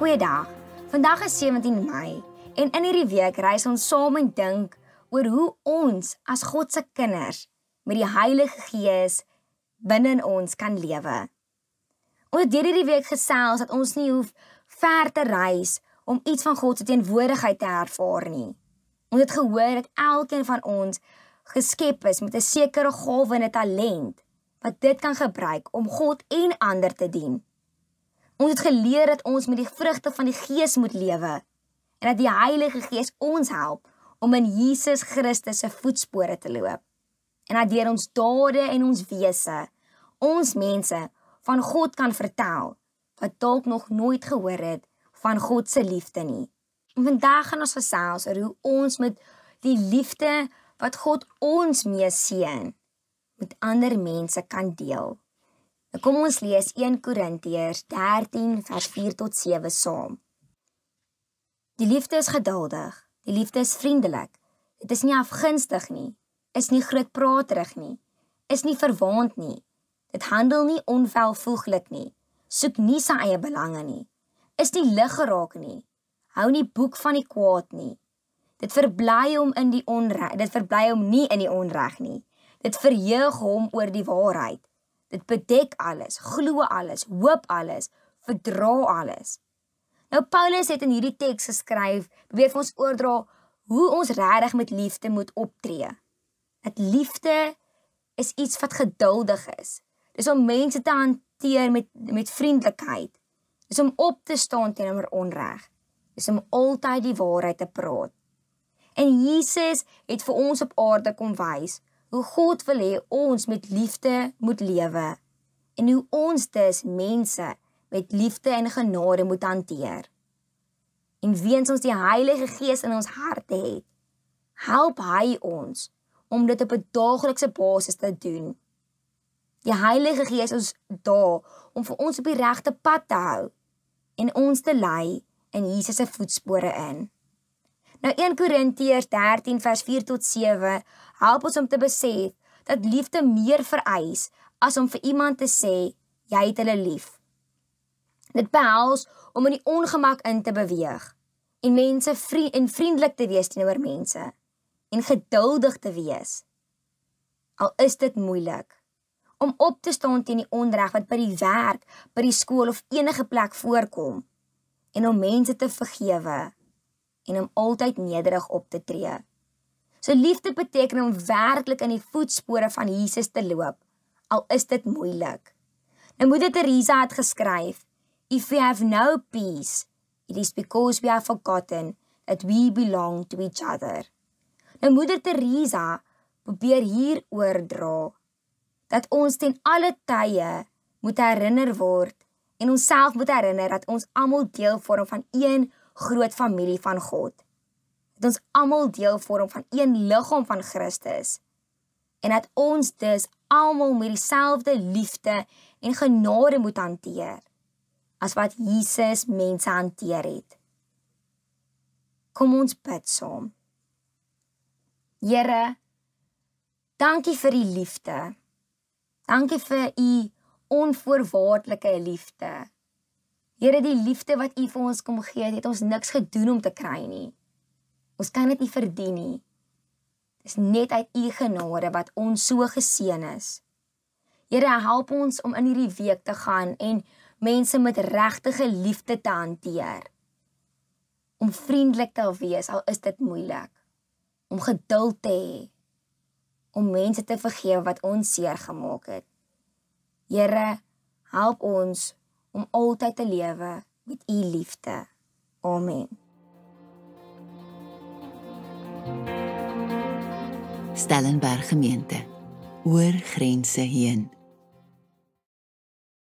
Goeiedag. Vandag is 17 Mei en in hierdie week reis ons saam en dink oor hoe ons as God se kinders met die Heilige Gees binne in ons kan lewe. Ons het hierdie week gesels dat ons nie hoef ver te reis om iets van God se teenwoordigheid te ervaar nie. Ons het gehoor dat elkeen van ons geskep is met 'n sekere gawe en 'n talent wat dit kan gebruik om God en ander te dien. Ons het geleer dat ons met die vrugte van die Gees moet lewe en dat die Heilige Gees ons help om in Jesus Christus se voetspore te loop. En dat deur ons dade en ons wese ons mense van God kan vertel wat dalk nog nooit gehoor het van God se liefde nie. En vandag gaan ons gesels oor hoe ons met die liefde wat God ons mee seën met ander mense kan deel. Nou kom ons lees 1 Korintiërs 13 vers 4 tot 7 saam. Die liefde is geduldig, die liefde is vriendelik. Dit is nie afgunstig nie, is nie grootpraterig nie, is nie verwaand nie. Dit handel nie onvelvoeglik nie, soek nie sy eie belange nie, is nie lig geraak nie, hou nie boek van die kwaad nie. Dit verbly hom in die onreg, dit verbly hom nie in die onreg nie. Dit verheug hom oor die waarheid. Dit bedek alles, glo alles, hoop alles, verdra alles. Nou Paulus het in hierdie teks geskryf, beweeg ons oordra hoe ons regtig met liefde moet optree. Dat liefde is iets wat geduldig is. Dis om mense te hanteer met met vriendelikheid. Dis om op te staan teenoor onreg. Dis om altyd die waarheid te praat. En Jesus het vir ons op aarde kom wys hoe God wil hê ons met liefde moet lewe en hoe ons dus mense met liefde en genade moet hanteer. En weens ons die Heilige Gees in ons harte het, help hy ons om dit op 'n daaglikse basis te doen. Die Heilige Gees is daar om vir ons op die regte pad te hou en ons te lei in Jesus se voetspore in. Nou 1 Korintiërs 13 vers 4 tot 7 help ons om te besef dat liefde meer vereis as om vir iemand te sê jy het hulle lief. Dit behels om in die ongemak in te beweeg en mense vriend en vriendelik te wees teenoor mense en geduldig te wees. Al is dit moeilik om op te staan teen die onreg wat by die werk, by die skool of enige plek voorkom en om mense te vergewe en om altyd nederig op te tree. So liefde beteken om werklik in die voetspore van Jesus te loop, al is dit moeilik. Nou moeder Teresa het geskryf, if we have no peace, it is because we have forgotten that we belong to each other. Nou moeder Teresa probeer hier oordra dat ons ten alle tye moet herinner word en onsself moet herinner dat ons almal deel vorm van een groot familie van God. Dat ons almal deel vorm van een liggaam van Christus. En dat ons dus almal met dieselfde liefde en genade moet hanteer as wat Jesus mense hanteer het. Kom ons bid saam. Here, dankie vir u liefde. Dankie vir u onvoorwaardelike liefde. Here, die liefde wat U vir ons kom gee, het ons niks gedoen om te kry nie. Ons kan dit nie verdien nie. Dis net uit U genade wat ons so geseën is. Here, help ons om in hierdie week te gaan en mense met regte liefde te hanteer. Om vriendelik te wees al is dit moeilik. Om geduld te hê. Om mense te vergewe wat ons seer gemaak het. Here, help ons om altyd te lewe met u liefde. Amen. Stellenberg gemeente oor grense heen